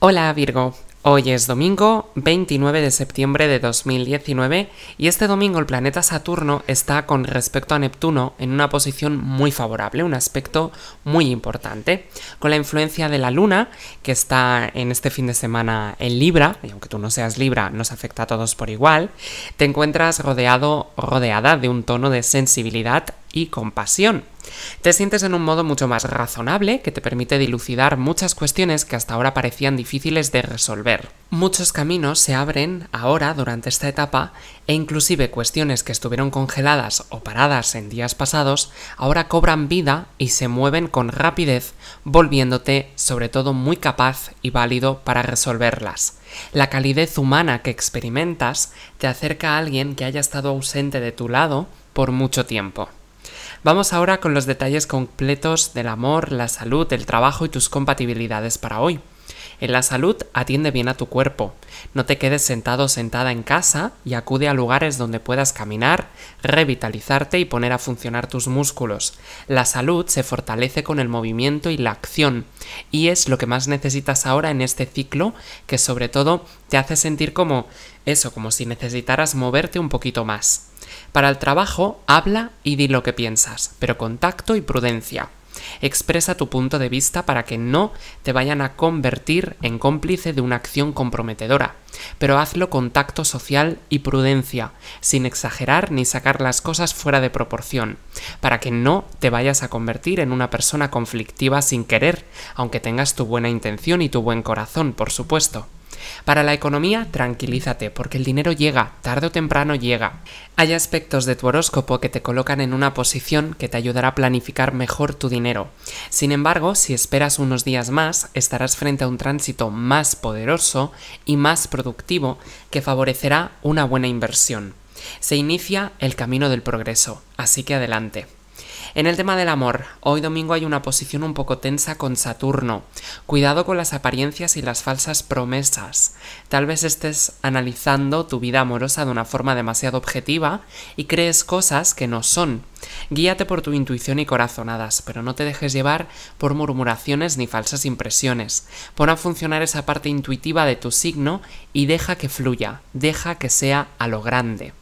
Hola Virgo, hoy es domingo 29 de septiembre de 2019 y este domingo el planeta Saturno está con respecto a Neptuno en una posición muy favorable, un aspecto muy importante, con la influencia de la Luna que está en este fin de semana en Libra, y aunque tú no seas Libra nos afecta a todos por igual, te encuentras rodeado rodeada de un tono de sensibilidad y compasión. Te sientes en un modo mucho más razonable que te permite dilucidar muchas cuestiones que hasta ahora parecían difíciles de resolver. Muchos caminos se abren ahora durante esta etapa e inclusive cuestiones que estuvieron congeladas o paradas en días pasados ahora cobran vida y se mueven con rapidez, volviéndote sobre todo muy capaz y válido para resolverlas. La calidez humana que experimentas te acerca a alguien que haya estado ausente de tu lado por mucho tiempo. Vamos ahora con los detalles completos del amor, la salud, el trabajo y tus compatibilidades para hoy. En la salud, atiende bien a tu cuerpo. No te quedes sentado sentada en casa y acude a lugares donde puedas caminar, revitalizarte y poner a funcionar tus músculos. La salud se fortalece con el movimiento y la acción, y es lo que más necesitas ahora en este ciclo, que sobre todo te hace sentir como eso, como si necesitaras moverte un poquito más. Para el trabajo, habla y di lo que piensas, pero con tacto y prudencia. Expresa tu punto de vista para que no te vayan a convertir en cómplice de una acción comprometedora, pero hazlo con tacto social y prudencia, sin exagerar ni sacar las cosas fuera de proporción, para que no te vayas a convertir en una persona conflictiva sin querer, aunque tengas tu buena intención y tu buen corazón, por supuesto. Para la economía, tranquilízate, porque el dinero llega, tarde o temprano llega. Hay aspectos de tu horóscopo que te colocan en una posición que te ayudará a planificar mejor tu dinero. Sin embargo, si esperas unos días más, estarás frente a un tránsito más poderoso y más productivo que favorecerá una buena inversión. Se inicia el camino del progreso, así que adelante. En el tema del amor, hoy domingo hay una posición un poco tensa con Saturno. Cuidado con las apariencias y las falsas promesas. Tal vez estés analizando tu vida amorosa de una forma demasiado objetiva y crees cosas que no son. Guíate por tu intuición y corazonadas, pero no te dejes llevar por murmuraciones ni falsas impresiones. Pon a funcionar esa parte intuitiva de tu signo y deja que fluya, deja que sea a lo grande.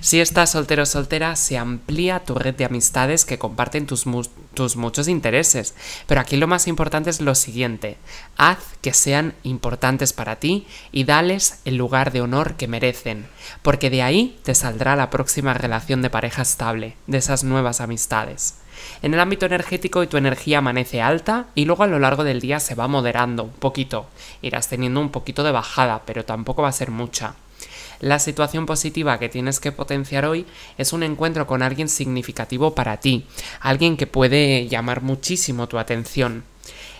Si estás soltero o soltera, se amplía tu red de amistades que comparten tus, muchos intereses. Pero aquí lo más importante es lo siguiente. Haz que sean importantes para ti y dales el lugar de honor que merecen, porque de ahí te saldrá la próxima relación de pareja estable, de esas nuevas amistades. En el ámbito energético y tu energía amanece alta y luego a lo largo del día se va moderando un poquito. Irás teniendo un poquito de bajada, pero tampoco va a ser mucha. La situación positiva que tienes que potenciar hoy es un encuentro con alguien significativo para ti, alguien que puede llamar muchísimo tu atención.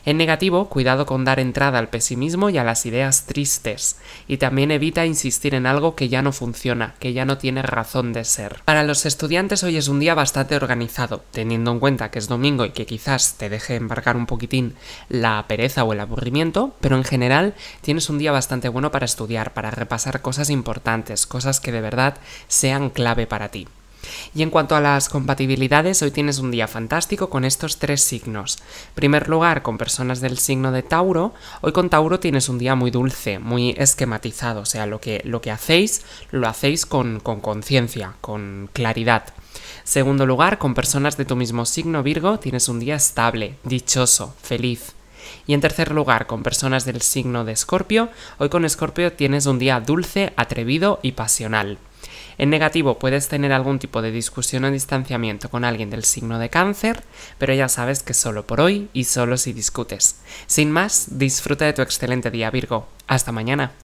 En negativo, cuidado con dar entrada al pesimismo y a las ideas tristes, y también evita insistir en algo que ya no funciona, que ya no tiene razón de ser. Para los estudiantes hoy es un día bastante organizado, teniendo en cuenta que es domingo y que quizás te deje embarcar un poquitín la pereza o el aburrimiento, pero en general tienes un día bastante bueno para estudiar, para repasar cosas importantes, cosas que de verdad sean clave para ti. Y en cuanto a las compatibilidades, hoy tienes un día fantástico con estos tres signos. En primer lugar, con personas del signo de Tauro, hoy con Tauro tienes un día muy dulce, muy esquematizado, o sea, lo que, lo que hacéis lo hacéis con conciencia, con claridad. Segundo lugar, con personas de tu mismo signo Virgo tienes un día estable, dichoso, feliz. Y en tercer lugar, con personas del signo de Escorpio, hoy con Escorpio tienes un día dulce, atrevido y pasional. En negativo puedes tener algún tipo de discusión o distanciamiento con alguien del signo de cáncer, pero ya sabes que solo por hoy y solo si discutes. Sin más, disfruta de tu excelente día Virgo. Hasta mañana.